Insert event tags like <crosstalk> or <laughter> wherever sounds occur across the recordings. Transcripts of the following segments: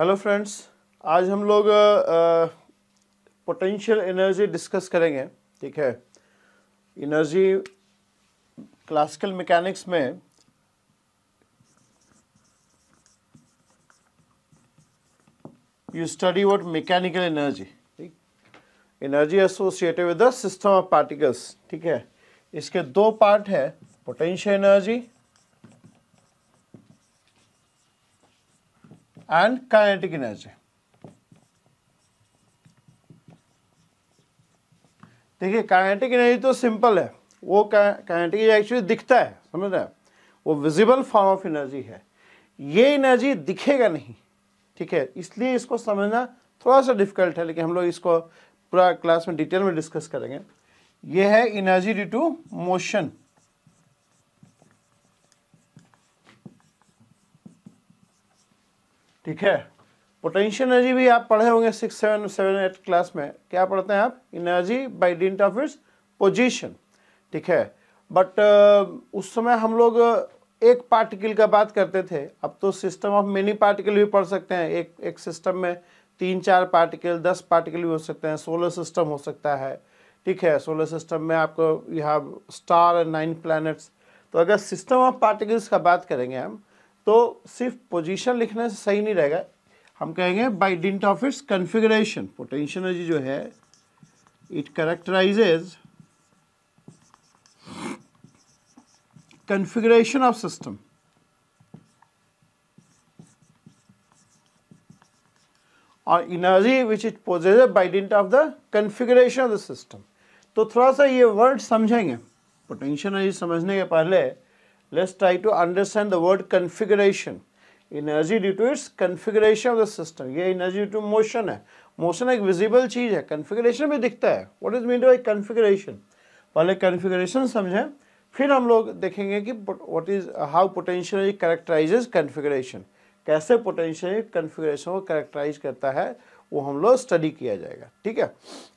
Hello friends आज हम लोग पोटेंशियल एनर्जी डिस्कस करेंगे ठीक है एनर्जी क्लासिकल मैकेनिक्स में you study what mechanical energy ठीक energy associated with the system of particles ठीक है इसके दो पार्ट है potential energy and kinetic energy. देखिए काइनेटिक एनर्जी तो सिंपल है वो काइनेटिक एक्चुअली दिखता है समझ रहे हैं वो विजिबल फॉर्म ऑफ एनर्जी है ये एनर्जी दिखेगा नहीं ठीक है इसलिए इसको समझना थोड़ा सा डिफिकल्ट है लेकिन हम लोग इसको पूरा क्लास में डिटेल में डिस्कस करेंगे ये है एनर्जी ड्यू टू मोशन ठीक है पोटेंशियल एनर्जी भी आप पढ़े होंगे six seven seven eight class में क्या पढ़ते हैं आप energy by dint of its position ठीक है बट uh, उस समय हम लोग uh, एक पार्टिकल का बात करते थे अब तो सिस्टम ऑफ मेनी पार्टिकल भी पढ़ सकते हैं एक एक सिस्टम में तीन चार पार्टिकल दस पार्टिकल भी हो सकते हैं सोलर सिस्टम हो सकता है ठीक है सोलर सिस्टम में आपको यहाँ स्टार एंड नाइन प्लैनेट्स तो अगर सिस्टम ऑफ पार्टिकल्स का बात करेंगे हम तो सिर्फ पोजीशन लिखने से सही नहीं रहेगा हम कहेंगे by dint of its configuration potential energy जो है it characterizes configuration of system और energy which is possess by dint of the configuration of the system तो थोड़ा सा ये वर्ड समझेंगे पोटेंशियल एनर्जी समझने के पहले let's try to understand the word configuration energy due to its configuration of the system ye energy due to motion hai motion ek visible cheez hai configuration में dikhta hai what is mean by configuration pehle configuration samjhe फिर हम लोग देखेंगे कि what is how potential characterizes configuration कैसे potential configuration को characterize करता है वो हम लोग स्टडी किया जाएगा ठीक है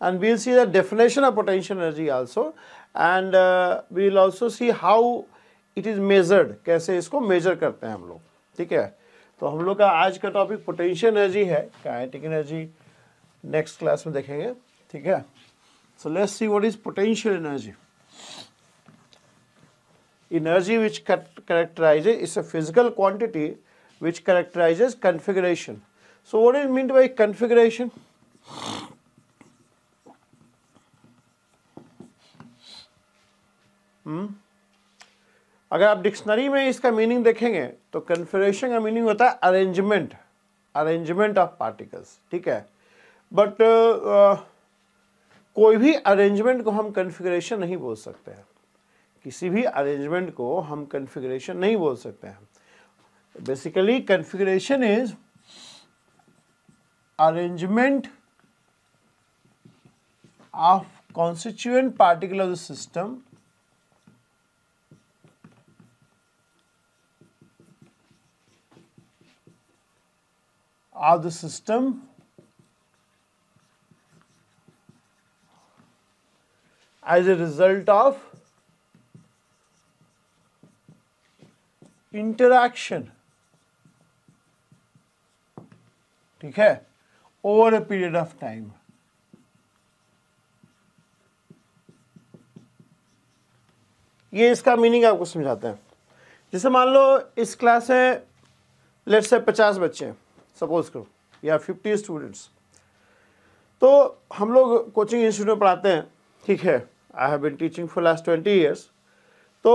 and we'll see the definition of potential energy also and we'll also see how it is measured कैसे इसको मेजर करते हैं हम लोग ठीक है तो हम लोग का आज का टॉपिक पोटेंशियल एनर्जी है काइनेटिक एनर्जी नेक्स्ट क्लास में देखेंगे ठीक है so let's see what is potential energy energy which characterizes is a physical quantity which characterizes configuration so what is mean by by configuration hmm अगर आप dictionary में इसका meaning देखेंगे तो कन्फेरेशन का मीनिंग होता है अरेंजमेंट अरेंजमेंट ऑफ पार्टिकल्स ठीक है बट uh, कोई भी अरेंजमेंट को हम कन्फिग्रेशन नहीं बोल सकते हैं किसी भी अरेंजमेंट को हम कन्फिग्रेशन नहीं बोल सकते हैं basically configuration is arrangement of constituent particle of the system of the system as a result of interaction ठीक है over a period of time ये इसका मीनिंग आपको समझाते हैं जैसे मान लो इस क्लास में लेट से पचास बच्चे हैं सपोज करो या फिफ्टी स्टूडेंट्स तो हम लोग कोचिंग इंस्टीट्यूट में पढ़ाते हैं ठीक है I have been teaching for last twenty years तो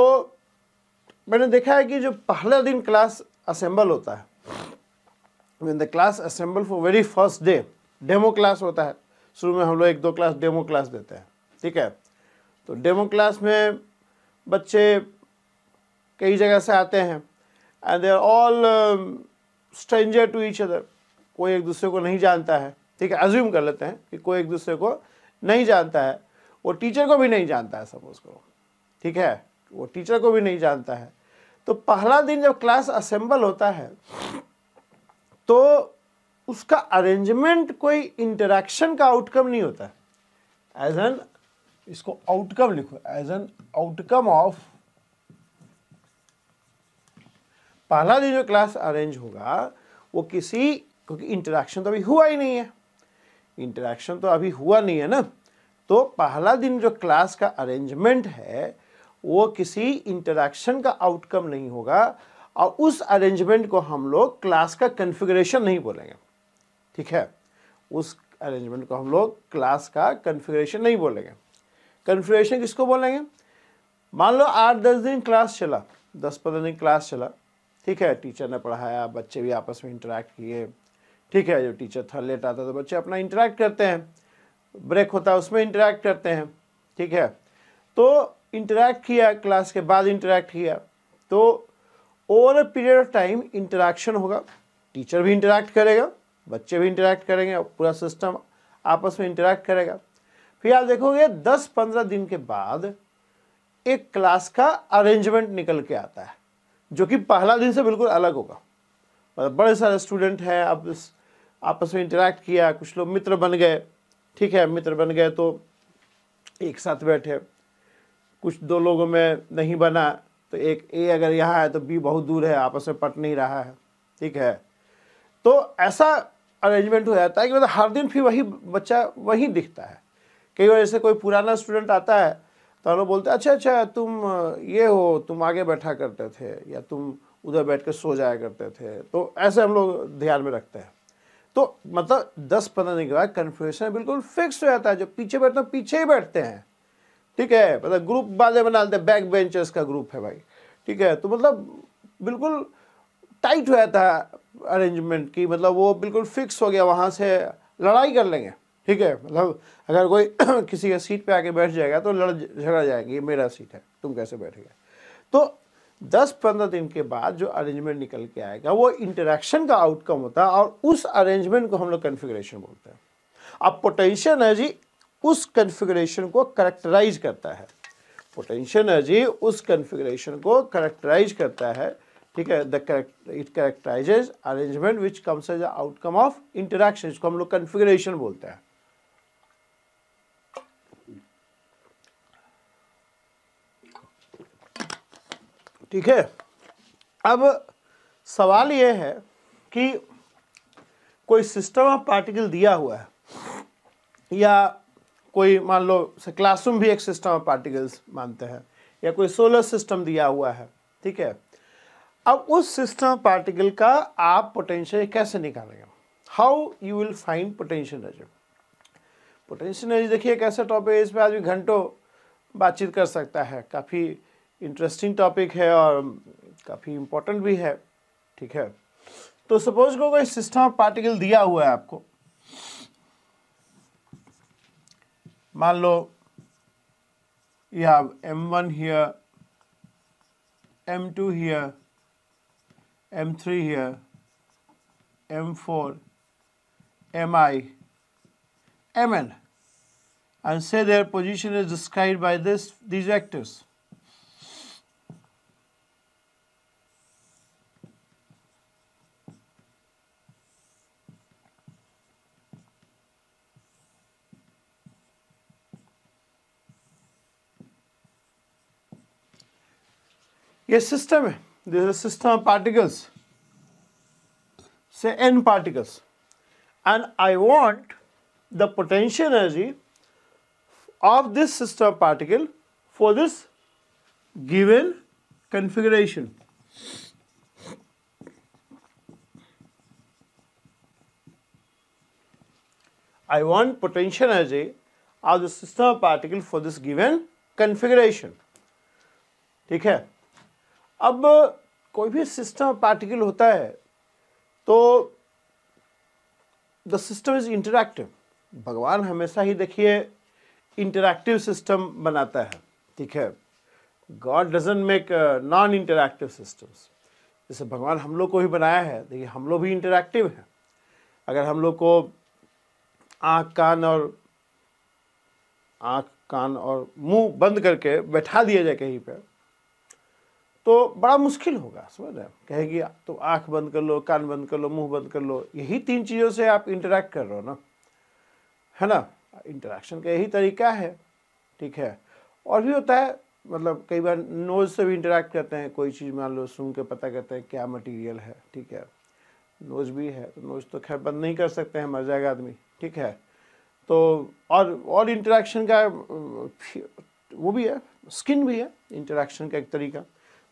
मैंने देखा है कि जो पहला दिन क्लास असेंबल होता है in the class assemble for very first day demo class होता है शुरू में हम लोग एक दो क्लास डेमो क्लास देते हैं ठीक है तो डेमो क्लास में बच्चे कई जगह से आते हैं and they are all stranger to each other कोई एक दूसरे को नहीं जानता है ठीक है अज्यूम कर लेते हैं कि कोई एक दूसरे को नहीं जानता है वो टीचर को भी नहीं जानता है सपोज करो ठीक है वो टीचर को भी नहीं जानता है तो पहला दिन जब क्लास असेंबल होता है तो उसका अरेंजमेंट कोई इंटरेक्शन का आउटकम नहीं होता है एज एन इसको आउटकम लिखो एज एन आउटकम ऑफ पहला दिन जो क्लास अरेंज होगा वो किसी क्योंकि इंटरेक्शन तो अभी हुआ ही नहीं है इंटरेक्शन तो अभी हुआ नहीं है ना तो पहला दिन जो क्लास का अरेंजमेंट है वो किसी इंटरेक्शन का आउटकम नहीं होगा और उस अरेंजमेंट को हम लोग क्लास का कन्फिग्रेशन नहीं बोलेंगे ठीक है उस अरेंजमेंट को हम लोग क्लास का कन्फिग्रेशन नहीं बोलेंगे कन्फिग्रेशन किसको बोलेंगे मान लो आठ दस दिन क्लास चला दस पंद्रह दिन क्लास चला ठीक है टीचर ने पढ़ाया बच्चे भी आपस में इंटरेक्ट किए ठीक है जब टीचर थर लेट आता है तो बच्चे अपना इंटरेक्ट करते हैं ब्रेक होता है उसमें इंटरेक्ट करते हैं ठीक है तो इंटरेक्ट किया क्लास के बाद इंटरेक्ट किया तो over period of time interaction होगा टीचर भी इंटरेक्ट करेगा बच्चे भी इंटरेक्ट करेंगे पूरा सिस्टम आपस में इंटरेक्ट करेगा फिर आप देखोगे दस पंद्रह दिन के बाद एक क्लास का अरेंजमेंट निकल के आता है जो कि पहला दिन से बिल्कुल अलग होगा मतलब बड़े सारे स्टूडेंट हैं अब आपस में इंटरेक्ट किया कुछ लोग मित्र बन गए ठीक है मित्र बन गए तो एक साथ बैठे कुछ दो लोगों में नहीं बना तो एक ए अगर यहाँ है तो बी बहुत दूर है आपस में पट नहीं रहा है ठीक है तो ऐसा अरेंजमेंट हो जाता है कि मतलब हर दिन फिर वही बच्चा वहीं दिखता है कई बार ऐसे कोई पुराना स्टूडेंट आता है तो लोग बोलते अच्छा अच्छा तुम ये हो तुम आगे बैठा करते थे या तुम उधर बैठ कर सो जाया करते थे तो ऐसे हम लोग ध्यान में रखते हैं तो मतलब दस पंद्रह दिन के बाद कन्फ्यूशन बिल्कुल फिक्स हो जाता है जो पीछे बैठते हैं पीछे ही बैठते हैं ठीक है मतलब ग्रुप बाजे बना लेते हैं बैक बेंचर्स का ग्रुप है भाई ठीक है तो मतलब बिल्कुल टाइट हो जाता है अरेंजमेंट की मतलब वो बिल्कुल फिक्स हो गया वहाँ से लड़ाई कर लेंगे ठीक है मतलब अगर कोई <clears throat> किसी के सीट पे आके बैठ जाएगा तो लड़ झगड़ा जाएंगे मेरा सीट है तुम कैसे बैठ तो दस पंद्रह दिन के बाद जो अरेंजमेंट निकल के आएगा वो इंटरेक्शन का आउटकम होता है और उस अरेंजमेंट को हम लोग कन्फिग्रेशन बोलते हैं अब पोटेंशियल एनर्जी उस कन्फिग्रेशन को करेक्टराइज करता है पोटेंशियल एनर्जी उस कन्फिग्रेशन को करेक्टराइज करता है ठीक है the correct it characterizes arrangement which comes as outcome of interaction इसको हम लोग कन्फिग्रेशन बोलते हैं ठीक है अब सवाल यह है कि कोई सिस्टम ऑफ पार्टिकल दिया हुआ है या कोई मान लो क्लासरूम भी एक सिस्टम ऑफ पार्टिकल्स मानते हैं या कोई सोलर सिस्टम दिया हुआ है ठीक है अब उस सिस्टम पार्टिकल का आप पोटेंशियल कैसे निकालेंगे how you will find potential energy potential energy देखिए कैसा टॉपिक है इस पर आदमी घंटों बातचीत कर सकता है काफ़ी इंटरेस्टिंग टॉपिक है और काफ़ी इम्पोर्टेंट भी है ठीक है तो सपोज को कोई सिस्टम ऑफ पार्टिकल दिया हुआ है आपको मान लो you have M one here M two here M three here M four M I M N and say their position is describe by this these actors A system. है this is system of particles say n particles and I want the potential energy of this system of particle for this given configuration. I want potential energy of the system of particle for this given configuration. ठीक है अब कोई भी system particle होता है तो the system is interactive भगवान हमेशा ही देखिए इंटरैक्टिव सिस्टम बनाता है ठीक है God doesn't make non interactive systems जैसे भगवान हम लोग को ही बनाया है देखिए हम लोग भी इंटरैक्टिव हैं अगर हम लोग को आँख कान और आँख कान और मुंह बंद करके बैठा दिया जाए कहीं पर तो बड़ा मुश्किल होगा समझ रहे कहेगी तो आंख बंद कर लो कान बंद कर लो मुंह बंद कर लो यही तीन चीज़ों से आप इंटरेक्ट कर रहे हो ना है ना इंटरेक्शन का यही तरीका है ठीक है और भी होता है मतलब कई बार नोज से भी इंटरेक्ट करते हैं कोई चीज़ मान लो सुन के पता करते हैं क्या मटेरियल है ठीक है नोज भी है तो नोज तो खैर बंद नहीं कर सकते हैं मर जाएगा आदमी ठीक है तो और और इंटरेक्शन का वो भी है स्किन भी है इंटरेक्शन का एक तरीका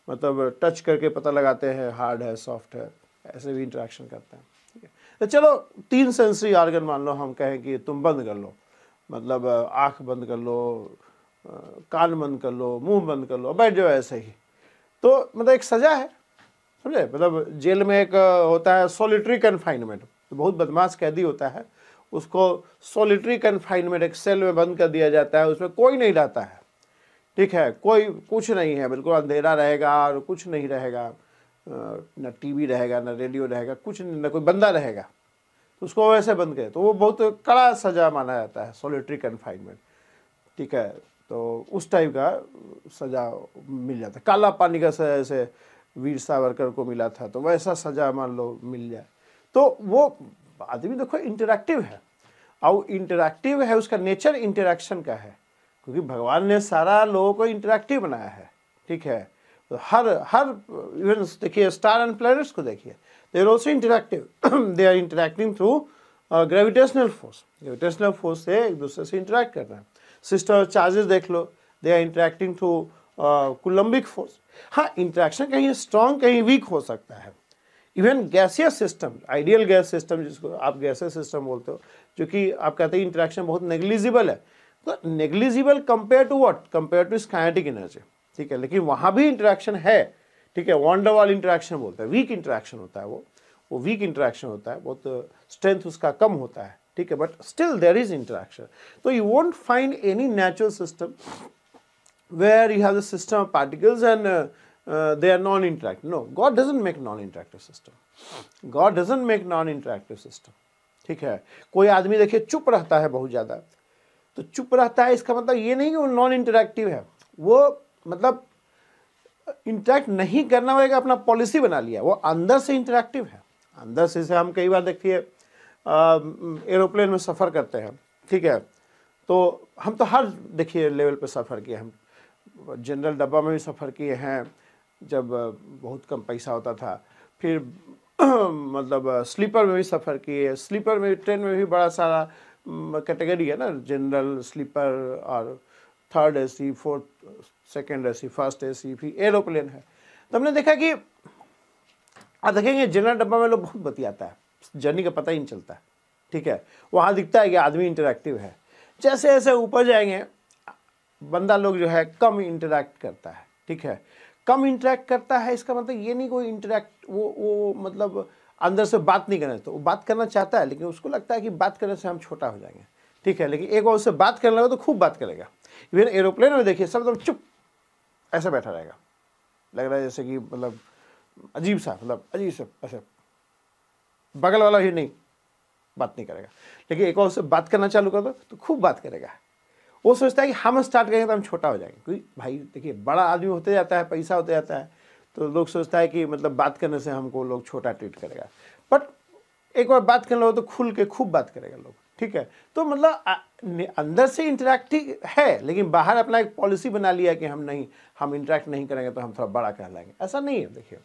मतलब टच करके पता लगाते हैं हार्ड है सॉफ्ट है ऐसे भी इंट्रैक्शन करते हैं ठीक है तो चलो तीन सेंसरी आर्गन मान लो हम कहें कि तुम बंद कर लो मतलब आँख बंद कर लो कान बंद कर लो मुंह बंद कर लो बैठ जाओ ऐसे ही तो मतलब एक सज़ा है समझे मतलब जेल में एक होता है सोलिटरी कन्फाइनमेंट तो बहुत बदमाश कैदी होता है उसको सॉलिटरी कन्फाइनमेंट एक सेल में बंद कर दिया जाता है उसमें कोई नहीं रहता है ठीक है कोई कुछ नहीं है बिल्कुल अंधेरा रहेगा और कुछ नहीं रहेगा न टीवी रहेगा न रेडियो रहेगा कुछ नहीं न कोई बंदा रहेगा तो उसको वैसे बंद करें तो वो बहुत कड़ा सजा माना जाता है सोलिट्री कन्फाइनमेंट ठीक है तो उस टाइप का सजा मिल जाता है काला पानी का सजा जैसे वीर सावरकर को मिला था तो वैसा सजा मान लो मिल जाए तो वो आदमी देखो इंटरेक्टिव है और इंटरेक्टिव है उसका नेचर इंटरेक्शन का है क्योंकि भगवान ने सारा लोगों को इंटरेक्टिव बनाया है ठीक है तो हर हर इवन देखिए स्टार एंड प्लैनेट्स को देखिए they are also interactive they are interacting through gravitational force gravitational force से एक दूसरे से इंटरेक्ट कर रहे हैं सिस्टर चार्जेस देख लो they are interacting through Coulombic force हाँ इंटरेक्शन कहीं स्ट्रांग कहीं वीक हो सकता है even gaseous system ideal gas system जिसको आप गैसियस सिस्टम बोलते हो जो कि आप कहते हैं इंटरेक्शन बहुत नेग्लिजिबल है तो negligible compare to what compare to kinetic energy ठीक है लेकिन वहां भी इंटरेक्शन है ठीक है वॉन्डरवाल इंटरेक्शन बोलते हैं वीक इंटरेक्शन होता है वो वो वीक इंटरेक्शन होता है बहुत स्ट्रेंथ उसका कम होता है ठीक है but still there is interaction तो you won't find any natural system where you have system of particles and they are non they no God interactive make non interactive system God doesn't make non interactive system ठीक है कोई आदमी देखिए चुप रहता है बहुत ज़्यादा तो चुप रहता है इसका मतलब ये नहीं कि वो नॉन इंटरेक्टिव है वो मतलब इंटरेक्ट नहीं करना होगा अपना पॉलिसी बना लिया वो अंदर से इंटरेक्टिव है अंदर से इसे हम कई बार देखिए एरोप्लेन में सफ़र करते हैं ठीक है तो हम तो हर देखिए लेवल पे सफ़र किए हम जनरल डब्बा में भी सफ़र किए हैं जब बहुत कम पैसा होता था फिर <clears throat> मतलब स्लीपर में भी सफ़र किए स्लीपर में ट्रेन में भी बड़ा सारा कैटेगरी है ना जनरल स्लीपर और third AC fourth second AC first AC फिर एरोप्लेन है तो हमने देखा कि आप देखेंगे जनरल डब्बा में लोग बहुत बतियाता है जर्नी का पता ही नहीं चलता है ठीक है वहाँ दिखता है कि आदमी इंटरेक्टिव है जैसे जैसे ऊपर जाएंगे बंदा लोग जो है कम इंटरेक्ट करता है ठीक है कम इंटरेक्ट करता है इसका मतलब ये नहीं कोई इंटरेक्ट वो वो मतलब अंदर से बात नहीं करना चाहता वो बात करना चाहता है लेकिन उसको लगता है कि बात करने से हम छोटा हो जाएंगे ठीक है लेकिन एक बार उससे बात करने लगा तो खूब बात करेगा इवन एरोप्लेन में देखिए सब तो चुप ऐसा बैठा रहेगा लग रहा है जैसे कि मतलब अजीब सा मतलब अजीब सा ऐसे बगल वाला ही नहीं बात नहीं करेगा लेकिन एक और उससे बात करना चालू कर दो तो खूब बात करेगा वो सोचता है कि हम स्टार्ट करेंगे तो हम छोटा हो जाएंगे क्योंकि भाई देखिए बड़ा आदमी होते जाता है पैसा होते जाता है तो लोग सोचता है कि मतलब बात करने से हमको लोग छोटा ट्रीट करेगा बट एक बार बात करने लगे तो खुल के खूब बात करेगा लोग ठीक है तो मतलब अंदर से इंटरेक्टिव है लेकिन बाहर अपना एक पॉलिसी बना लिया कि हम नहीं हम इंटरेक्ट नहीं करेंगे तो हम थोड़ा बड़ा कहलाएंगे ऐसा नहीं है देखिए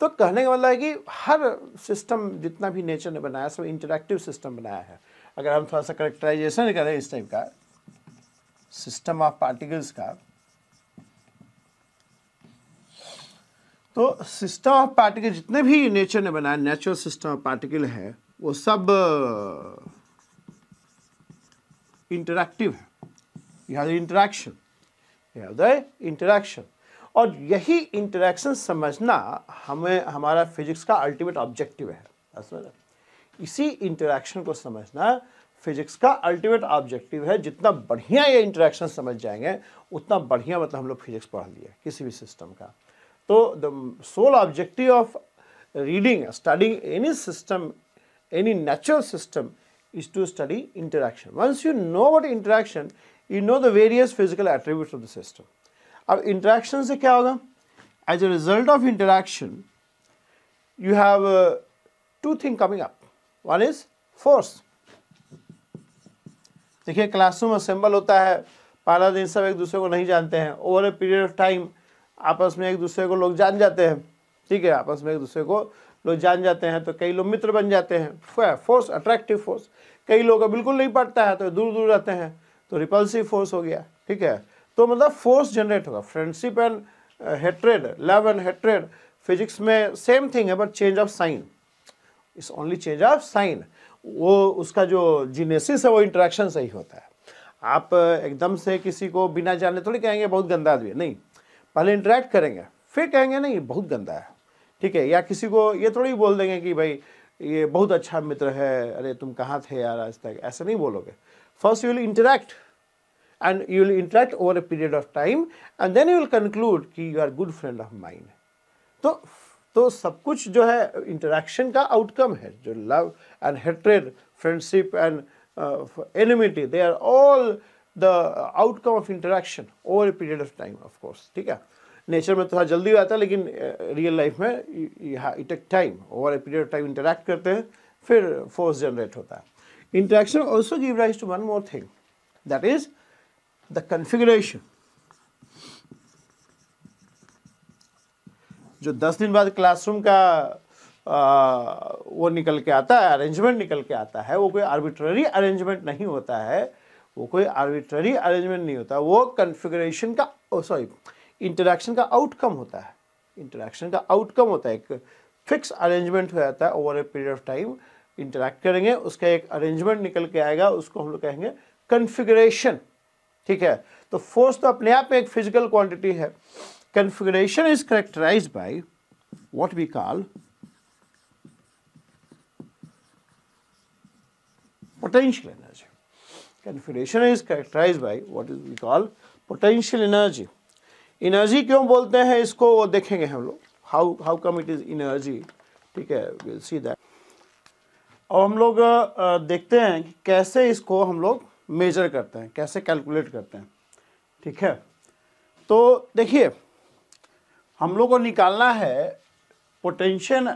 तो कहने का मतलब है कि हर सिस्टम जितना भी नेचर ने बनाया सब इंटरेक्टिव सिस्टम बनाया है अगर हम थोड़ा सा करेक्टराइजेशन करें इस टाइप का सिस्टम ऑफ पार्टिकल्स का तो सिस्टम ऑफ पार्टिकल जितने भी नेचर ने बनाए नेचुरल सिस्टम ऑफ पार्टिकल है वो सब इंटरैक्टिव uh, है you have interaction you have the interaction और यही इंटरेक्शन समझना हमें हमारा फिजिक्स का अल्टीमेट ऑब्जेक्टिव है इसी इंटरेक्शन को समझना फिजिक्स का अल्टीमेट ऑब्जेक्टिव है जितना बढ़िया ये इंटरेक्शन समझ जाएंगे उतना बढ़िया मतलब हम लोग फिजिक्स पढ़ लिया किसी भी सिस्टम का तो the sole objective of reading studying any system any natural system is to study interaction once you know what interaction you know the various physical attribute of the system अब interaction से क्या होगा as a result of interaction you have two thing coming up one is force देखिए classroom assemble होता है पहला दिन सब एक दूसरे को नहीं जानते हैं over a period of time आपस में एक दूसरे को लोग जान जाते हैं ठीक है आपस में एक दूसरे को लोग जान जाते हैं तो कई लोग मित्र बन जाते हैं फोर्स अट्रैक्टिव फोर्स कई लोग बिल्कुल नहीं पड़ता है तो दूर दूर रहते हैं तो रिपल्सिव फोर्स हो गया ठीक है तो मतलब फोर्स जनरेट होगा friendship and hatred love and hatred physics में सेम थिंग है but change of sign it's only change of sign वो उसका जो जीनेसिस है वो इंट्रैक्शन सही होता है आप uh, एकदम से किसी को बिना जाने थोड़ी कहेंगे बहुत गंदा आदमी नहीं पहले इंटरेक्ट करेंगे फिर कहेंगे ना ये बहुत गंदा है ठीक है या किसी को ये थोड़ी बोल देंगे कि भाई ये बहुत अच्छा मित्र है अरे तुम कहाँ थे यार आज तक ऐसे नहीं बोलोगे first you will interact and you will interact over a period of time and then you will conclude कि you are good friend of mind तो तो सब कुछ जो है इंटरेक्शन का आउटकम है जो love and hatred friendship and enmity they are all the outcome of interaction over a period of time of course ठीक है नेचर में तो थोड़ा जल्दी आता है लेकिन रियल uh, लाइफ में it take time over a period of time interact करते हैं फिर फोर्स जनरेट होता है interaction also give rise to one more thing that is the configuration जो दस दिन बाद क्लासरूम का आ, uh, वो निकल के आता है अरेंजमेंट निकल के आता है वो कोई आर्बिट्ररी अरेंजमेंट नहीं होता है वो कोई आर्बिट्ररी अरेंजमेंट नहीं होता वो कन्फिग्रेशन का सॉरी oh, इंटरेक्शन का आउटकम होता है इंटरेक्शन का आउटकम होता है एक फिक्स अरेंजमेंट हो जाता है over a period of time interact करेंगे उसका एक अरेंजमेंट निकल के आएगा उसको हम लोग कहेंगे कन्फिग्रेशन ठीक है तो फोर्स तो अपने आप में एक फिजिकल क्वांटिटी है configuration is characterize by what we call potential energy configuration is characterize by what is we call potential energy energy क्यों बोलते हैं इसको वो देखेंगे हम लोग how how come it is energy ठीक है विल सी दैट अब हम लोग देखते हैं कि कैसे इसको हम लोग मेजर करते हैं कैसे कैलकुलेट करते हैं ठीक है तो देखिए हम लोग को निकालना है potential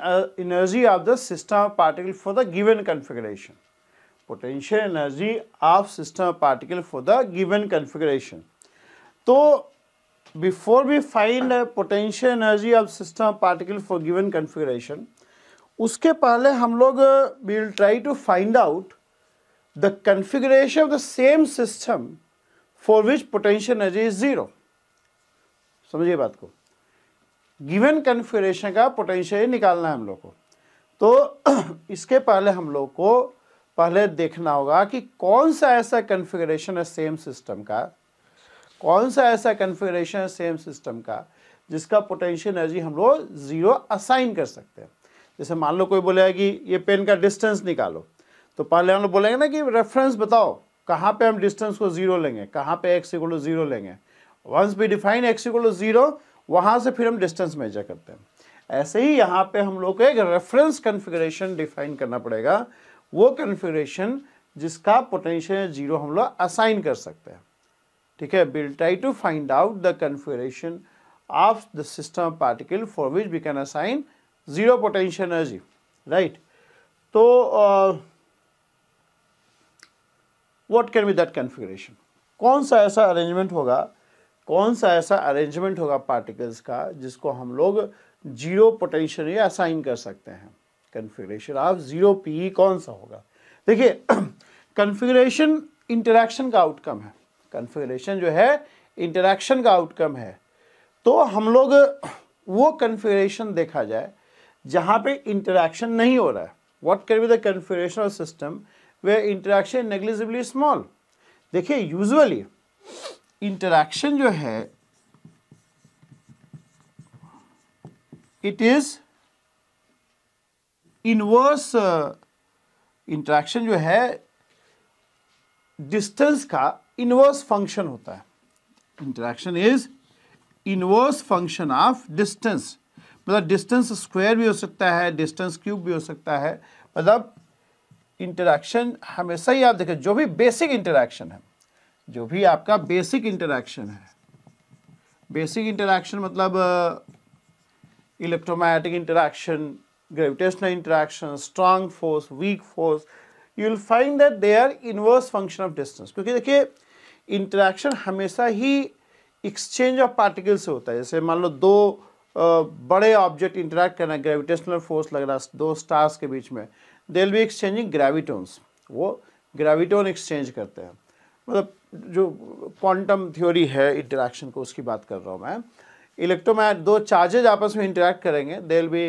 energy of the system of particle for the given configuration potential energy of system particle for the given configuration तो before we find potential energy of system particle for given configuration उसके पहले हम लोग will try to find out the configuration of the same system for which potential energy is zero समझिए बात को given configuration का potential निकालना है हम लोग को तो <clears throat> इसके पहले हम लोग को पहले देखना होगा कि कौन सा ऐसा कन्फिग्रेशन है सेम सिस्टम का कौन सा ऐसा कन्फिग्रेशन है सेम सिस्टम का जिसका पोटेंशियल एनर्जी हम लोग ज़ीरो असाइन कर सकते हैं जैसे मान लो कोई बोलेगा कि ये पेन का डिस्टेंस निकालो तो पहले हम लोग बोलेंगे ना कि रेफरेंस बताओ कहाँ पे हम डिस्टेंस को ज़ीरो लेंगे कहाँ पे एक्स इक्वल टू ज़ीरो लेंगे once we define x equal to zero वहाँ से फिर हम डिस्टेंस मेजर करते हैं ऐसे ही यहाँ पे हम लोग को एक रेफरेंस कन्फिग्रेशन डिफाइन करना पड़ेगा वो कॉन्फ़िगरेशन जिसका पोटेंशियल जीरो हम लोग असाइन कर सकते हैं ठीक है will try to find out the configuration of the system particle for which we can assign zero potential energy right तो what can be that configuration कौन सा ऐसा अरेंजमेंट होगा कौन सा ऐसा अरेंजमेंट होगा पार्टिकल्स का जिसको हम लोग जीरो पोटेंशियल असाइन कर सकते हैं कन्फिग्रेशन आप जीरो पी e कौन सा होगा देखिए कन्फिग्रेशन <clears throat> इंटरेक्शन का आउटकम है कन्फिग्रेशन जो है इंटरेक्शन का आउटकम है तो हम लोग वो कन्फिग्रेशन देखा जाए जहाँ पे इंटरेक्शन नहीं हो रहा है what can be the configuration of system way interaction negligibly small देखिए यूजली इंटरेक्शन जो है इट इज़ इनवर्स इंट्रैक्शन जो है डिस्टेंस का इनवर्स फंक्शन होता है interaction is inverse function of distance मतलब डिस्टेंस स्क्वायर भी हो सकता है डिस्टेंस क्यूब भी हो सकता है मतलब इंटरेक्शन हमेशा ही आप देखें जो भी बेसिक इंटरेक्शन है जो भी आपका बेसिक इंटरेक्शन है बेसिक इंटरेक्शन मतलब electromagnetic interaction gravitational interaction, strong force, weak force, you will find that they are inverse function of distance. क्योंकि देखिए इंटरेक्शन हमेशा ही एक्सचेंज ऑफ पार्टिकल से होता है जैसे मान लो दो बड़े ऑब्जेक्ट इंटरेक्ट करना ग्रेविटेशनल फोर्स लग रहा है दो स्टार्स के बीच में they will be exchanging gravitons वो ग्रेविटोन एक्सचेंज करते हैं मतलब जो क्वांटम थ्योरी है इंटरेक्शन को उसकी बात कर रहा हूँ मैं इलेक्ट्रोमैट दो चार्जेज आपस में इंटरेक्ट करेंगे they will be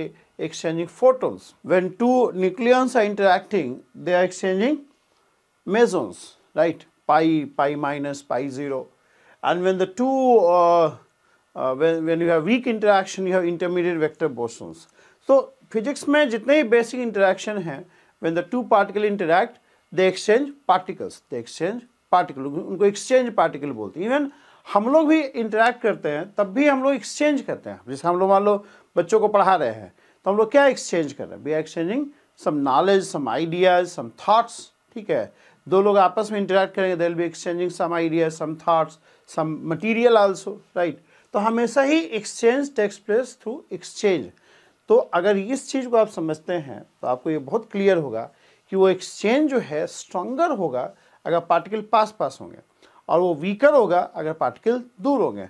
exchanging photons when two nucleons are interacting they are exchanging mesons right pi pi minus pi zero and when the two when you have weak interaction you have intermediate vector bosons so physics में जितने ही basic interaction है when the two particle interact they exchange particles they exchange particle उनको exchange particle बोलते हैं even हम लोग भी इंटरेक्ट करते हैं तब भी हम लोग एक्सचेंज करते हैं जैसे हम लोग मान लो बच्चों को पढ़ा रहे हैं तो हम लोग क्या एक्सचेंज कर रहे हैं we are exchanging some knowledge some ideas some thoughts ठीक है दो लोग आपस में इंटरेक्ट करेंगे they will be exchanging some ideas some thoughts some material also right तो हमेशा ही exchange takes place through exchange तो अगर इस चीज़ को आप समझते हैं तो आपको ये बहुत क्लियर होगा कि वो एक्सचेंज जो है स्ट्रॉन्गर होगा अगर पार्टिकल पास पास होंगे और वो वीकर होगा अगर पार्टिकल दूर होंगे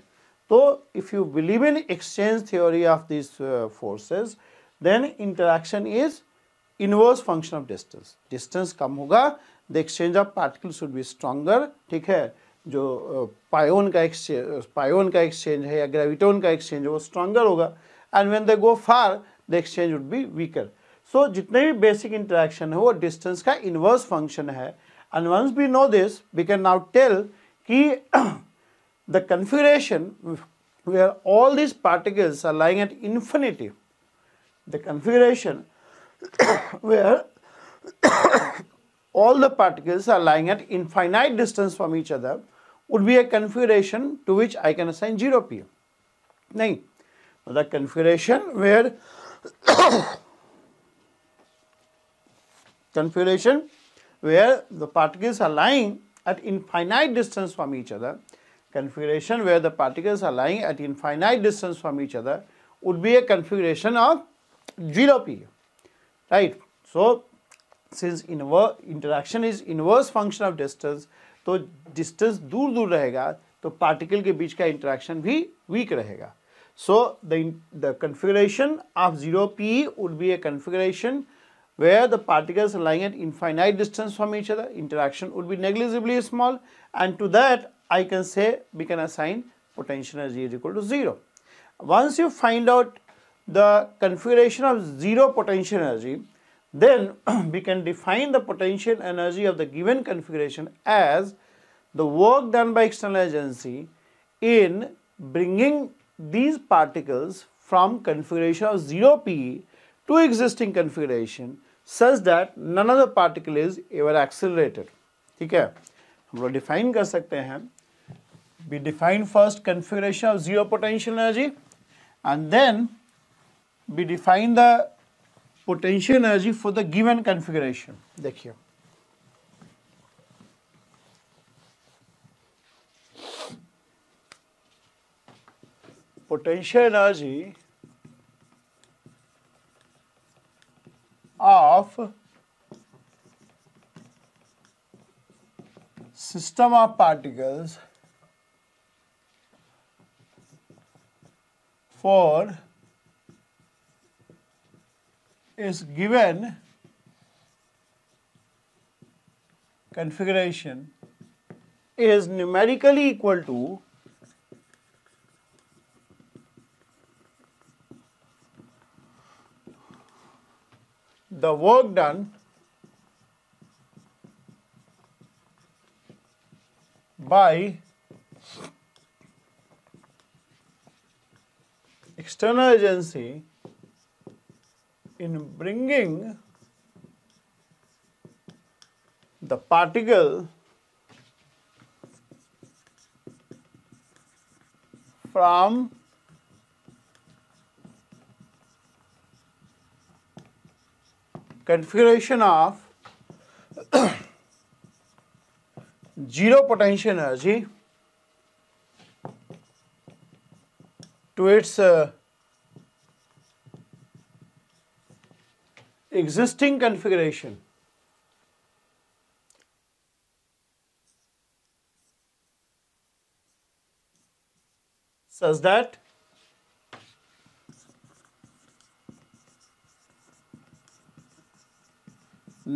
तो if you believe in exchange theory of this forces then interaction is inverse function of distance distance कम होगा the exchange of particle should be stronger ठीक है जो पायोन uh, का एक्सचेंज पायोन uh, का एक्सचेंज है या ग्रेविटोन का एक्सचेंज है वो स्ट्रॉन्गर होगा and when they go far the exchange would be weaker so जितने भी बेसिक इंटरेक्शन है वो डिस्टेंस का इनवर्स फंक्शन है and once we know this we can now tell he <clears throat> the configuration where all these particles are lying at infinity, the configuration <clears throat> where all the particles are lying at infinite distance from each other would be a configuration to which I can assign 0 p. नहीं the configuration where <clears throat> configuration where the particles are lying at infinite distance from each other, configuration where the particles are lying at infinite distance from each other would be a configuration of zero p, right? So, since inverse interaction is inverse function of distance, तो distance dur dur rahega to particle ke beech ka interaction bhi weak rahega so the the configuration of zero p would be a configuration where the particles lying at infinite distance from each other, interaction would be negligibly small and to that I can say we can assign potential energy is equal to 0. Once you find out the configuration of 0 potential energy, then <clears throat> we can define the potential energy of the given configuration as the work done by external agency in bringing these particles from configuration of 0 p to existing configuration such that none of the particle is ever accelerated ठीक है हम लोग define कर सकते हैं we define first configuration of zero potential energy and then we define the potential energy for the given configuration देखिए potential energy of system of particles for is given configuration is numerically equal to the work done by external agency in bringing the particle from configuration of <coughs> zero potential energy to its uh, existing configuration. such that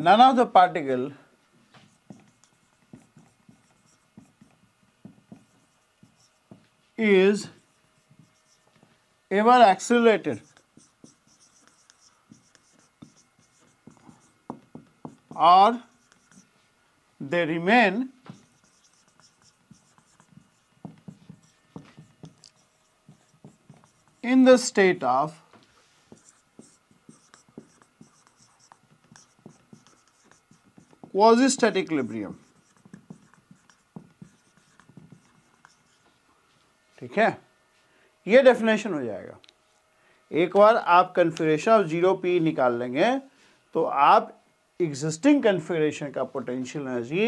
none of the particle is ever accelerated or they remain in the state of quasi-state equilibrium ठीक है ये definition हो जाएगा एक बार आप configuration of zero P निकाल लेंगे तो आप एग्जिस्टिंग कन्फिग्रेशन का पोटेंशियल एनर्जी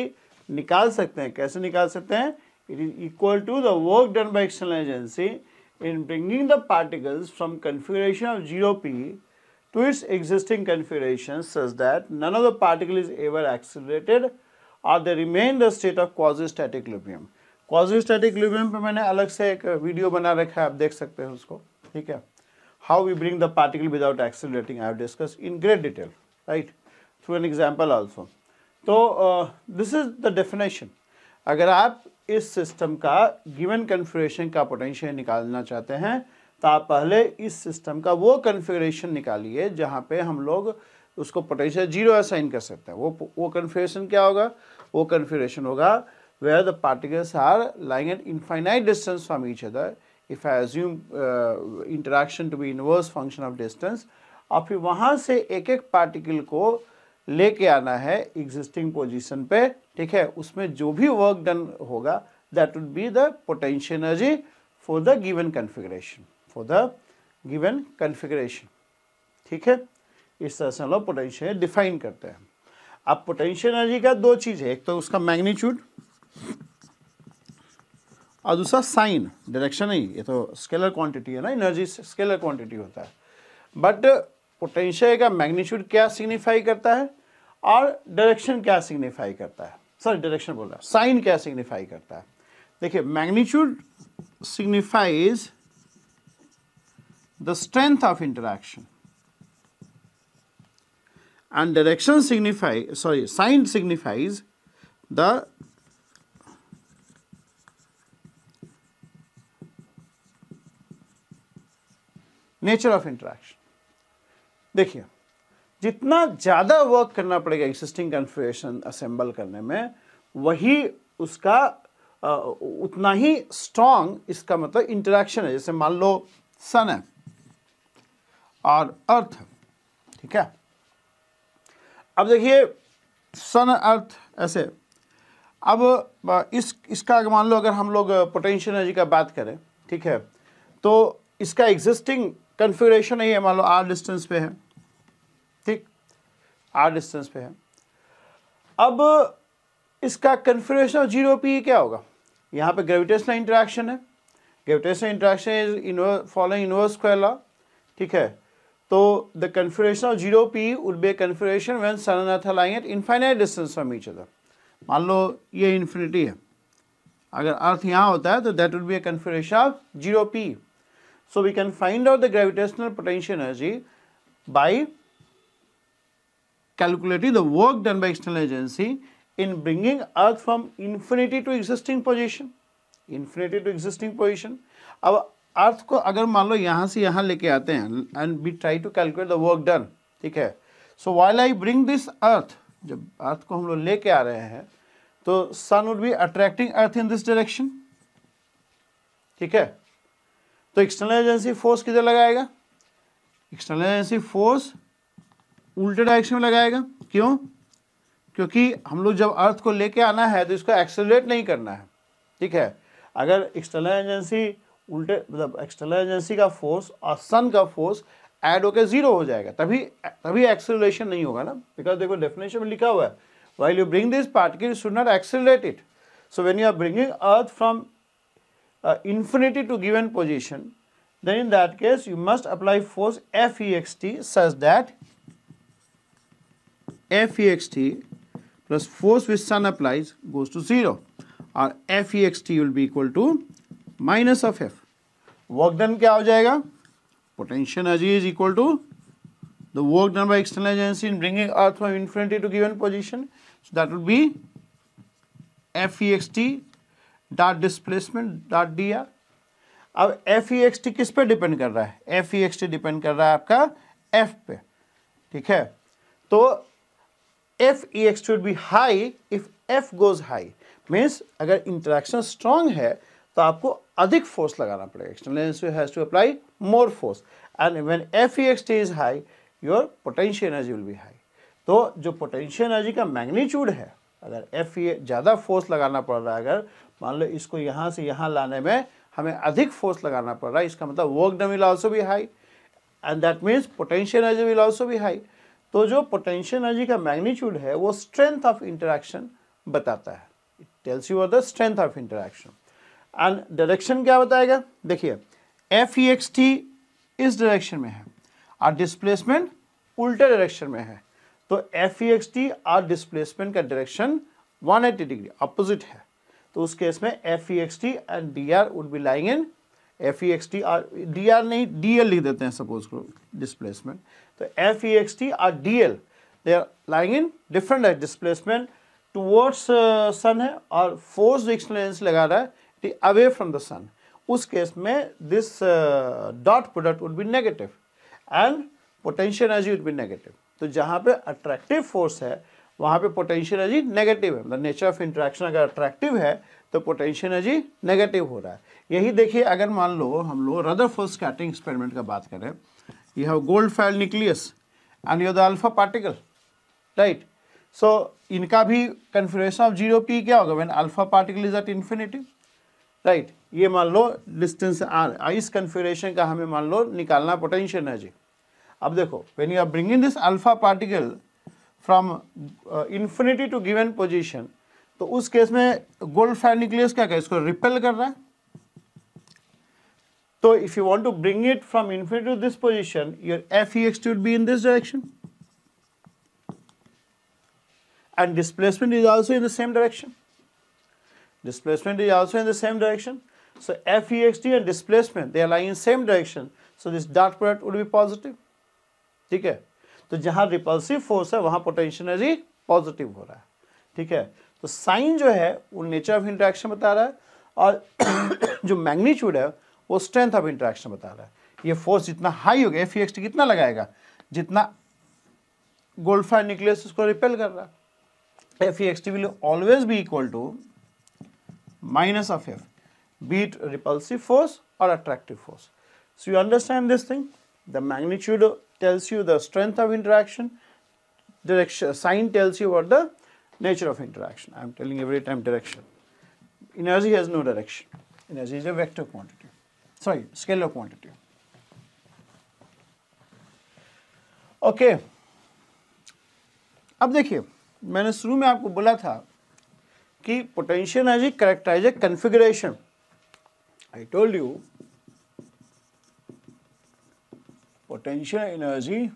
निकाल सकते हैं कैसे निकाल सकते हैं it is equal to the work done by external agency bringing the particles from configuration of zero P to its existing configuration such that none of the particle is ever accelerated और they remain the state of quasi static equilibrium quasi static equilibrium पे मैंने अलग से एक video बना रखा है आप देख सकते हैं उसको ठीक है how we bring the particle without accelerating I have discuss in great detail right through an example also तो दिस इज द डेफिनेशन अगर आप इस सिस्टम का गिवन कन्फ्रेशन का पोटेंशियल निकालना चाहते हैं तो आप पहले इस सिस्टम का वो कन्फिग्रेशन निकालिए जहाँ पे हम लोग उसको पोटेंशियल जीरो असाइन कर सकते हैं वो वो कन्फिग्रेशन क्या होगा वो कन्फिग्रेशन होगा where the particles are lying an infinite distance from each other if I assume interaction to be inverse function of distance और फिर वहाँ से एक एक पार्टिकल को लेके आना है एग्जिस्टिंग पोजिशन पे ठीक है उसमें जो भी वर्क डन होगा that would be the potential energy for the given configuration for the given configuration ठीक है इस तरह से हम लोग पोटेंशियल डिफाइन करते हैं अब पोटेंशियल एनर्जी का दो चीज़ है एक तो उसका मैग्नीट्यूड और दूसरा साइन डायरेक्शन नहीं ये तो स्केलर क्वांटिटी है ना एनर्जी स्केलर क्वांटिटी होता है बट पोटेंशियल का मैग्नीट्यूड क्या सिग्निफाई करता है और डायरेक्शन क्या सिग्निफाई करता है सॉरी डायरेक्शन बोल रहा है साइन क्या सिग्निफाई करता है देखिए magnitude signifies the strength of interaction and direction signify sorry sign signifies the nature of interaction देखिए जितना ज़्यादा वर्क करना पड़ेगा एग्जिस्टिंग कन्फिगरेशन असेंबल करने में वही उसका आ, उतना ही स्ट्रॉन्ग इसका मतलब इंटरेक्शन है जैसे मान लो सन है और अर्थ ठीक है अब देखिए सन अर्थ ऐसे अब इस इसका मान लो अगर हम लोग पोटेंशियल एनर्जी का बात करें ठीक है तो इसका एग्जिस्टिंग कन्फिग्रेशन ही है मान लो आर डिस्टेंस पे है ठीक आर डिस्टेंस पे है अब इसका कन्फिग्रेशन ऑफ जीरो पी क्या होगा यहाँ पे ग्रेविटेशनल इंटरेक्शन है gravitational interaction is in following inverse को ठीक है तो the configuration of zero P would be configuration when sun and earth lying at infinite distance from each other मान लो ये इन्फिनिटी है अगर अर्थ यहाँ होता है तो that would be a configuration of zero P so we can find out the gravitational potential energy by calculating the work done by external agency in bringing earth from infinity to existing position infinity to existing position अब earth को अगर मान लो यहाँ से यहाँ लेके आते हैं and we try to calculate the work done ठीक है so while I bring this earth जब अर्थ को हम लोग लेके आ रहे हैं तो sun would be attracting earth in this direction ठीक है तो एक्सटर्नल एजेंसी फोर्स किधर लगाएगा एक्सटर्नल एजेंसी फोर्स उल्टे डायरेक्शन में लगाएगा क्यों क्योंकि हम लोग जब अर्थ को लेके आना है तो इसको एक्सेलरेट नहीं करना है ठीक है अगर एक्सटर्नल एजेंसी उल्टे मतलब एक्सटर्नल एजेंसी का फोर्स और सन का फोर्स ऐड होकर जीरो हो जाएगा तभी तभी एक्सेलरेशन नहीं होगा ना बिकॉज देखो डेफिनेशन में लिखा हुआ है while you bring this particle should not accelerate it so when you are bringing earth from infinity to given position then in that case you must apply force F E X T such that F E X T plus force with sun applies goes to zero और F E X T will be equal to minus of F work done क्या हो जाएगा potential energy is equal to the work done by external agency in bringing earth from infinity to given position so that would be F E X T dot displacement dot D R अब F E X T किस पे depend कर रहा है F E X T depend कर रहा है आपका एफ पे ठीक है तो F E X T would be high if F goes high means अगर इंटरेक्शन स्ट्रांग है तो आपको अधिक फोर्स लगाना पड़ेगा external energy has to apply more force and when F E X T is high your potential energy will be high तो जो potential energy का मैग्नीट्यूड है अगर एफ ई e ज़्यादा फोर्स लगाना पड़ रहा है अगर मान लो इसको यहाँ से यहाँ लाने में हमें अधिक फोर्स लगाना पड़ रहा है इसका मतलब वर्क डन विल ऑल्सो भी high and that means potential energy will also भी हाई तो जो पोटेंशियल एनर्जी का मैग्नीट्यूड है वो स्ट्रेंथ ऑफ इंटरेक्शन बताता है it tells you are the strength of interaction and direction क्या बताएगा देखिए एफ ई एक्स टी इस डायरेक्शन में है और डिस्प्लेसमेंट उल्टे डायरेक्शन में है तो एफ ई एक्स टी और डिस्प्लेसमेंट का डायरेक्शन 180 डिग्री अपोजिट है तो उस केस में F E X T and D R would be lying in F E X T R D R नहीं डी एल लिख देते हैं सपोज को डिस्प्लेसमेंट तो F E X T R D L they are lying in different displacement towards sun है और force जो लगा रहा है away from the sun उस केस में this dot product would be negative and potential energy would be negative तो जहाँ पे अट्रैक्टिव फोर्स है वहाँ पे पोटेंशियल एनर्जी नेगेटिव है नेचर ऑफ इंट्रैक्शन अगर अट्रैक्टिव है तो पोटेंशियल एनर्जी नेगेटिव हो रहा है यही देखिए अगर मान लो हम लोग रदर फोर्स कैटिंग एक्सपेरिमेंट का बात करें you have gold foil nucleus and you the alpha particle right so इनका भी कन्फ्यूरेशन ऑफ जीरो पी क्या होगा when alpha particle is at infinity right ये मान लो डिस्टेंस आर इस कन्फिग्रेशन का हमें मान लो निकालना पोटेंशियल एनर्जी अब देखो when you are bringing this alpha particle from infinity to given position तो उस केस में गोल्ड फायर न्यूक्लियस क्या है इसको रिपेल कर रहा है तो if you want to bring it from infinity to this position your F E X टूड be in this direction and displacement is also in the same direction Displacement is also in the same direction. So FEXT and displacement, they are lying in same direction. So this dot product would be positive. ठीक है तो जहाँ repulsive force है वहाँ potential energy positive हो रहा है ठीक है तो साइन जो है वो नेचर ऑफ इंट्रैक्शन बता रहा है और जो मैग्नीट्यूड है वो स्ट्रेंथ ऑफ इंट्रैक्शन बता रहा है ये फोर्स जितना हाई होगा एफ एक्स e कितना लगाएगा जितना गोल्ड फायर न्यूक्लियस उसको रिपेल कर रहा है F E X T will always भी equal to minus of F, be it repulsive force or attractive force. So you understand this thing? The magnitude tells you the strength of interaction, direction, sign tells you what the nature of interaction. I am telling every time direction. Energy has no direction. Energy is a vector quantity, sorry, scalar quantity. Okay. okay. अब I have told you in the था कि potential energy characterize a configuration I told you potential energy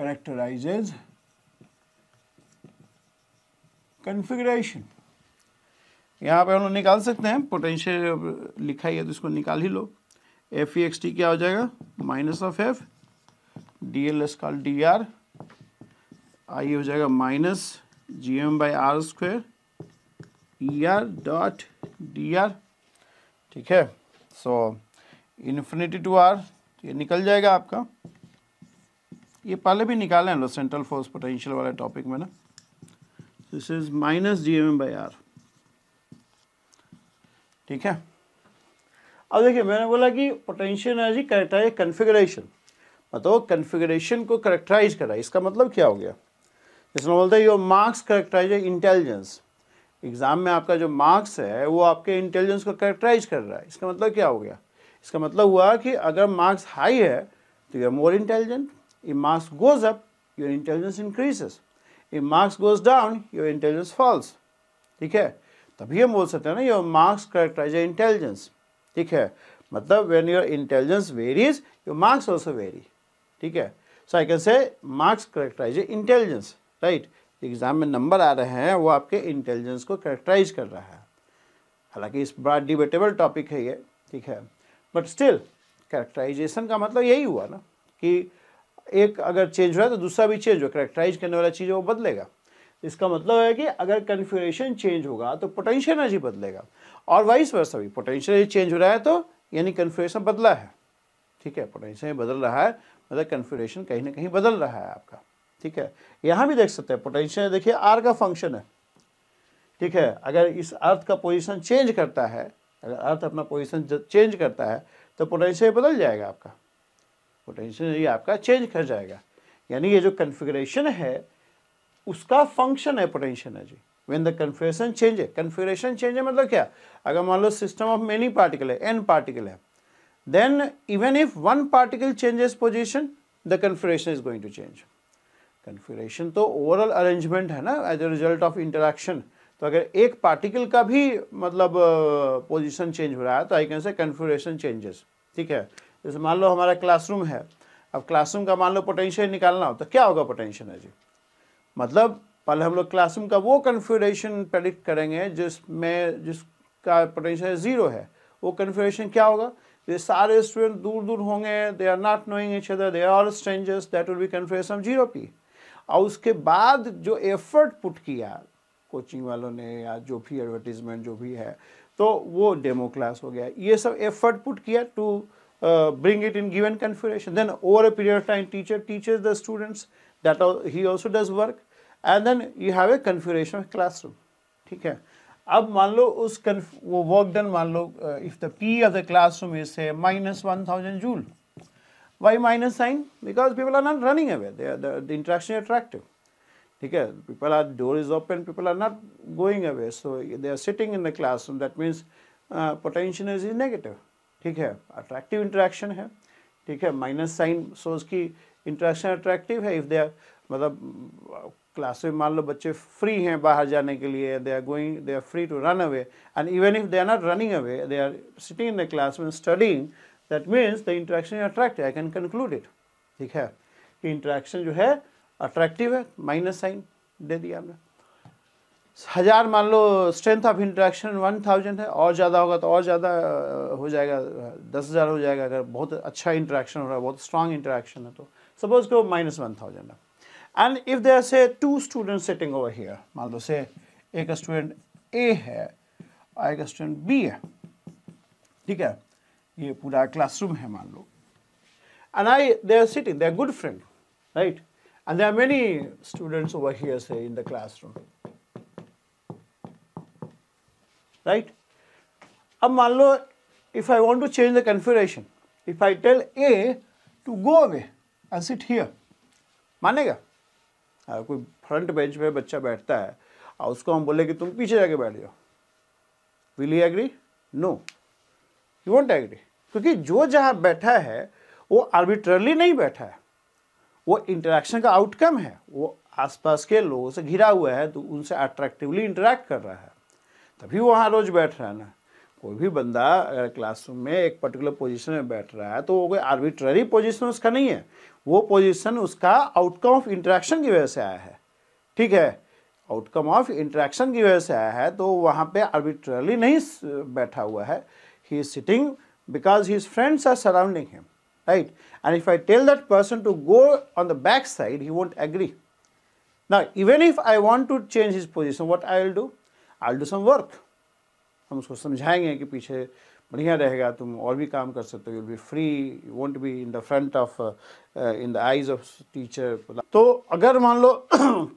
characterizes configuration यहां पे हम लोग निकाल सकते हैं पोटेंशियल लिखा ही है तो इसको निकाल ही लो एफ ई एक्स टी क्या हो जाएगा minus of F D L S call D R आइए हो जाएगा minus G M by R square E R dot D R ठीक है सो इन्फिनिटी टू आर ये निकल जाएगा आपका ये पहले भी निकाले हैं लो सेंट्रल फोर्स पोटेंशियल वाले टॉपिक में ना this is minus G M by R ठीक है अब देखिए मैंने बोला कि पोटेंशियल एनर्जी करेक्टराइज कन्फिग्रेशन बताओ कन्फिग्रेशन को करेक्टराइज करा इसका मतलब क्या हो गया इसमें बोलते हैं your marks characterize intelligence exam में आपका जो मार्क्स है वो आपके इंटेलिजेंस को करेक्टराइज कर रहा है इसका मतलब क्या हो गया इसका मतलब हुआ कि अगर मार्क्स हाई है तो you are more intelligent if marks goes up your intelligence increases if marks goes down your intelligence falls ठीक है तभी हम बोल सकते हैं ना योर मार्क्स करेक्टराइज इंटेलिजेंस ठीक है मतलब when your intelligence varies your marks also vary ठीक है so I can say marks characterize intelligence right exam में नंबर आ रहे हैं वो आपके इंटेलिजेंस को करेक्टराइज कर रहा है हालांकि इस बड़ा डिबेटेबल टॉपिक है ये ठीक है बट स्टिल करेक्टराइजेशन का मतलब यही हुआ ना कि एक अगर चेंज हुआ है तो दूसरा भी चेंज हो करेक्टराइज करने वाला चीज़ वो बदलेगा इसका मतलब है कि अगर कन्फ्यूरेशन चेंज होगा तो पोटेंशियल एनर्जी बदलेगा और वाइस वर्सा भी पोटेंशियल एनर्जी चेंज हो रहा है तो यानी कन्फ्यूरेशन बदला है ठीक है पोटेंशियल बदल रहा है मतलब कन्फ्यूरेशन कहीं ना कहीं बदल रहा है आपका ठीक है यहाँ भी देख सकते हैं पोटेंशियल देखिए आर का फंक्शन है ठीक है अगर इस अर्थ का पोजिशन चेंज करता है अगर अर्थ अपना पोजिशन चेंज करता है तो पोटेंशियल बदल जाएगा आपका पोटेंशियल ये आपका चेंज कर जाएगा यानी ये जो कन्फिग्रेशन है उसका फंक्शन है potential energy when the configuration change है कन्फिग्रेशन चेंज है मतलब क्या अगर मान लो सिस्टम ऑफ मेनी पार्टिकल है एन पार्टिकल है then even if one particle changes position the configuration is going to change configuration तो ओवरऑल अरेंजमेंट है ना as a result of interaction तो अगर एक पार्टिकल का भी मतलब पोजिशन चेंज हो रहा है तो आई कैन से कन्फ्यूरेशन चेंजेस ठीक है जैसे मान लो हमारा क्लासरूम है अब क्लासरूम का मान लो पोटेंशियल निकालना हो तो क्या होगा पोटेंशियल है जी मतलब पहले हम लोग क्लासरूम का वो कन्फ्यूरेशन प्रेडिक्ट करेंगे जिसमें जिसका पोटेंशियल ज़ीरो है वो कन्फ्यूरेशन क्या होगा ये सारे स्टूडेंट दूर दूर होंगे they are not knowing each other they are all strangers that will be configuration zero P और उसके बाद जो एफर्ट पुट किया कोचिंग वालों ने या जो भी एडवर्टीजमेंट जो भी है तो वो डेमो क्लास हो गया ये सब एफर्ट पुट किया to bring it in given configuration then over a period of time teacher teachers the students he also does work and then you you have a configuration of classroom ठीक है अब मान लो उस वो work done मान लो if the P of the classroom is say minus one thousand joule Why minus sign? Because people are not running away. the, interaction is attractive. Okay? People are, door is open, people are not going away. So they are sitting in the classroom. That means uh, potential is negative. Okay? Attractive interaction here. Okay? Minus sign shows that interaction attractive If they are, mother, classroom, lo, bache free hai bahar jane ke liye, they are going, they are free to run away. And even if they are not running away, they are sitting in the classroom studying, that means the interaction attract I can conclude it ठीक है कि interaction जो है attractive है minus sign दे दिया हमने हज़ार मान लो strength of interaction one thousand है और ज़्यादा होगा तो और ज़्यादा हो जाएगा दस हज़ार हो जाएगा अगर बहुत अच्छा इंट्रैक्शन हो रहा है बहुत स्ट्रॉन्ग इंट्रैक्शन है तो सपोज को माइनस वन थाउजेंड है and if there say two student sitting over here मान लो से एक स्टूडेंट ए है और एक स्टूडेंट बी है ठीक है ये पूरा क्लासरूम है मान लो and I they are sitting they are good friend right and they are many students over here say in the classroom right अब मान लो if I want to change the configuration if I tell A to go away and sit here मानेगा अगर हाँ, कोई front bench पे बच्चा बैठता है और उसको हम बोले कि तुम पीछे जाके बैठ जाओ will you agree no you won't agree क्योंकि जो जहाँ बैठा है वो आर्बिट्रली नहीं बैठा है वो इंटरेक्शन का आउटकम है वो आसपास के लोगों से घिरा हुआ है तो उनसे अट्रैक्टिवली इंटरेक्ट कर रहा है तभी वो वहाँ रोज बैठ रहा है ना कोई भी बंदा अगर क्लासरूम में एक पर्टिकुलर पोजीशन में बैठ रहा है तो वो कोई आर्बिट्ररी पोजीशन उसका नहीं है वो पोजीशन उसका आउटकम ऑफ इंटरेक्शन की वजह से आया है ठीक है आउटकम ऑफ इंटरेक्शन की वजह से आया है तो वहाँ पे आर्बिट्रली नहीं बैठा हुआ है he is sitting because his friends are surrounding him, right? And if I tell that person to go on the back side, he won't agree. Now, even if I want to change his position, what I will do? I'll do some work. हम उसको समझाएंगे कि पीछे बढ़िया रहेगा तुम और भी काम कर सकते हो you be free you won't be in the front of in the eyes of teacher तो अगर मान लो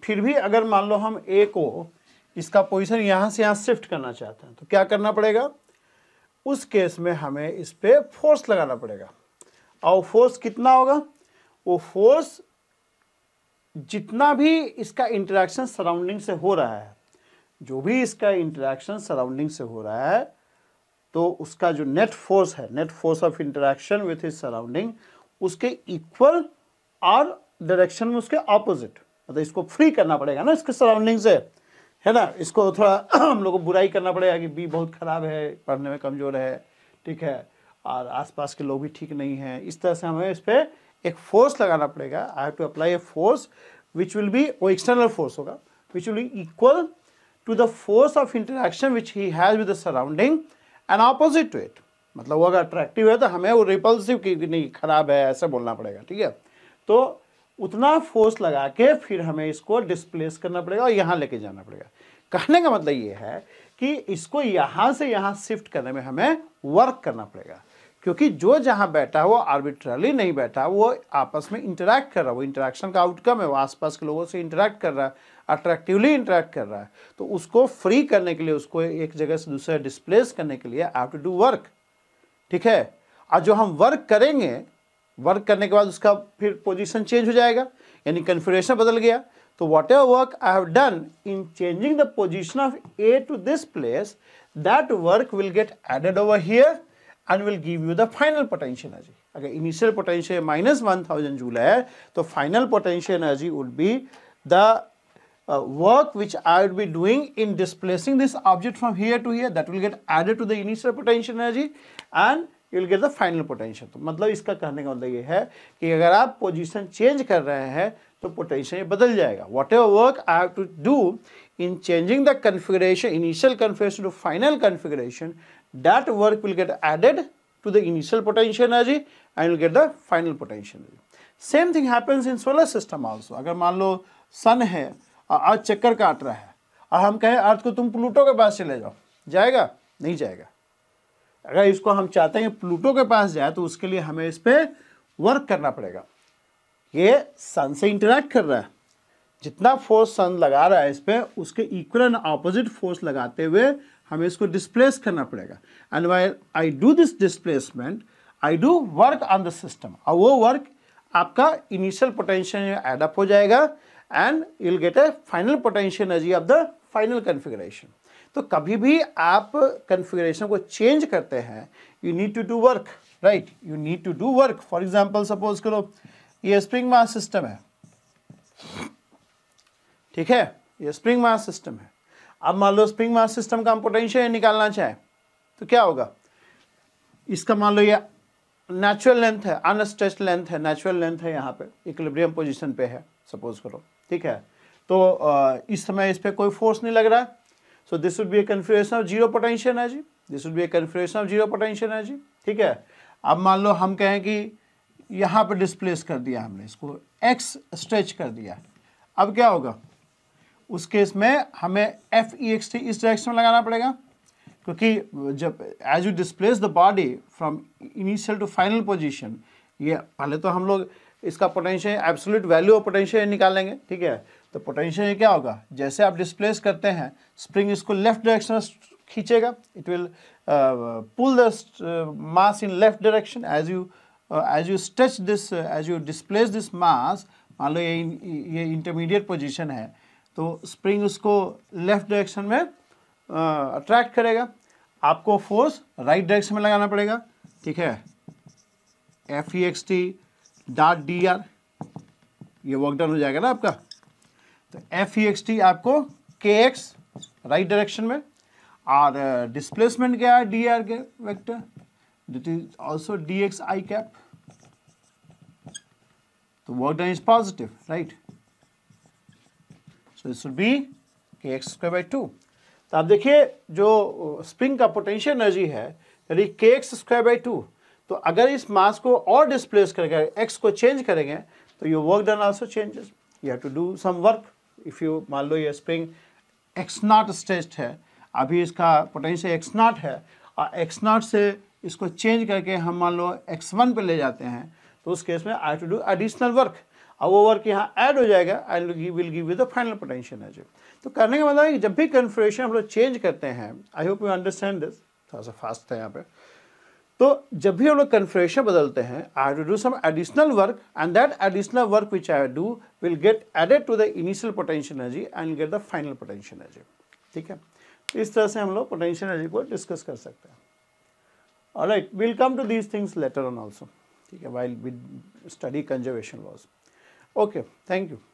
फिर भी अगर मान लो हम ए को इसका पोजीशन यहाँ से यहाँ शिफ्ट करना चाहते हैं तो क्या करना पड़ेगा उस केस में हमें इस पर फोर्स लगाना पड़ेगा और फोर्स कितना होगा वो फोर्स जितना भी इसका इंटरेक्शन सराउंडिंग से हो रहा है जो भी इसका इंटरेक्शन सराउंडिंग से हो रहा है तो उसका जो नेट फोर्स है net force of interaction with his surrounding उसके इक्वल और डायरेक्शन में उसके ऑपोजिट मतलब इसको फ्री करना पड़ेगा ना इसके सराउंडिंग से है ना इसको थोड़ा <clears throat> हम लोग को बुराई करना पड़ेगा कि बी बहुत ख़राब है पढ़ने में कमज़ोर है ठीक है और आसपास के लोग भी ठीक नहीं हैं इस तरह से हमें इस पर एक फोर्स लगाना पड़ेगा I have to apply a force which will be वो एक्सटर्नल फोर्स होगा which will be equal to the force of interaction which he has with the surrounding and opposite to it मतलब वो अगर attractive है तो हमें वो repulsive की नहीं खराब है ऐसा बोलना पड़ेगा ठीक है तो उतना फोर्स लगा के फिर हमें इसको डिस्प्लेस करना पड़ेगा और यहाँ लेके जाना पड़ेगा कहने का मतलब ये है कि इसको यहाँ से यहाँ शिफ्ट करने में हमें वर्क करना पड़ेगा क्योंकि जो जहाँ बैठा है वो आर्बिट्रली नहीं बैठा वो आपस में इंटरेक्ट कर रहा है वो इंटरेक्शन का आउटकम है वो आसपास के लोगों से इंटरेक्ट कर रहा है अट्रैक्टिवली इंटरेक्ट कर रहा है तो उसको फ्री करने के लिए उसको एक जगह से दूसरे डिस्प्लेस करने के लिए आई टू डू वर्क ठीक है और जो हम वर्क करेंगे वर्क करने के बाद उसका फिर पोजीशन चेंज हो जाएगा यानी कन्फ्यूरेशन बदल गया तो whatever work I have done in changing the position of A to this place that work will get added over here and will give you the final potential energy अगर initial potential minus one thousand joule है तो final potential energy would be the work which I would be doing in displacing this object from here to here that will get added to the initial potential energy and you will get the final potential तो मतलब इसका कहने का मतलब ये है कि अगर आप पोजीशन चेंज कर रहे हैं तो पोटेंशियल बदल जाएगा whatever work I have to do in changing the configuration initial configuration to final configuration that work will get added to the initial potential energy and will get the final potential energy same thing happens in solar system also अगर मान लो सन है और चक्कर काट रहा है और हम कहें अर्थ को तुम प्लूटो के पास चले जाओ जाएगा नहीं जाएगा अगर इसको हम चाहते हैं प्लूटो के पास जाए तो उसके लिए हमें इस पर वर्क करना पड़ेगा ये सन से इंटरेक्ट कर रहा है जितना फोर्स सन लगा रहा है इस पर उसके इक्वल एंड ऑपोजिट फोर्स लगाते हुए हमें इसको डिस्प्लेस करना पड़ेगा and why I do this displacement I do work on the system और वो वर्क आपका इनिशियल पोटेंशियल एडअप हो जाएगा and you'll get a final potential energy of the final configuration तो कभी भी आप कन्फिग्रेशन को चेंज करते हैं you need to do work right you need to do work for example suppose करो ये स्प्रिंग मास सिस्टम है ठीक है ये स्प्रिंग मास सिस्टम है अब मान लो स्प्रिंग मास सिस्टम का हम पोटेंशियल निकालना चाहें तो क्या होगा इसका मान लो ये नेचुरल लेंथ है अनस्ट्रेच लेंथ है नेचुरल लेंथ है यहाँ पे इक्विलिब्रियम पोजिशन पे है सपोज करो ठीक है तो इस समय इस पर कोई फोर्स नहीं लग रहा so this would be a configuration of zero potential energy this would be a configuration of zero potential energy ठीक है अब मान लो हम कहें कि यहाँ पर डिस्प्लेस कर दिया हमने इसको एक्स स्ट्रेच कर दिया अब क्या होगा उस केस में हमें एफ ई एक्स टी इस डायरेक्शन में लगाना पड़ेगा क्योंकि जब as you displace the body from initial to final position ये पहले तो हम लोग इसका potential absolute value of potential निकालेंगे ठीक है तो पोटेंशियल क्या होगा जैसे आप डिस्प्लेस करते हैं स्प्रिंग इसको लेफ्ट डायरेक्शन खींचेगा it will pull the mass in left direction as you as you stretch this as you displace this mass मान लो ये ये इंटरमीडिएट पोजिशन है तो स्प्रिंग उसको लेफ्ट डायरेक्शन में अट्रैक्ट uh, करेगा आपको फोर्स राइट डायरेक्शन में लगाना पड़ेगा ठीक है F E X T dot D R ये वर्क डन हो जाएगा ना आपका तो एफ ई एक्स टी आपको के एक्स राइट डायरेक्शन में और डिस्प्लेसमेंट uh, क्या है डी आर के vector that is also D X I cap तो work done is positive right so it should be K X square by two तो आप देखिए जो स्प्रिंग का पोटेंशियल एनर्जी है यानी के एक्स स्क्वायर बाई टू तो अगर इस मास को और डिस्प्लेस करके एक्स को चेंज करेंगे तो you work done also changes you have to do some work if you मान लो ये स्प्रिंग एक्स नॉट स्ट्रेस्ड है अभी इसका पोटेंशियल एक्स नॉट है और एक्स नॉट से इसको चेंज करके हम मान लो एक्स वन पर ले जाते हैं तो उस केस में I to do additional work और वो वर्क यहाँ ऐड हो जाएगा I will give you the final potential energy तो करने का मतलब है कि जब भी कन्फ्रेशन हम लोग चेंज करते हैं I hope you understand this थोड़ा सा फास्ट था यहाँ पर तो जब भी हम लोग कन्फ्रेशन बदलते हैं I to do some additional work and that additional work which I do will get added to the initial potential energy and get the final potential energy ठीक है तो इस तरह से हम लोग पोटेंशियल एनर्जी को डिस्कस कर सकते हैं right will come to these things later on also ठीक है while with study conservation laws okay thank you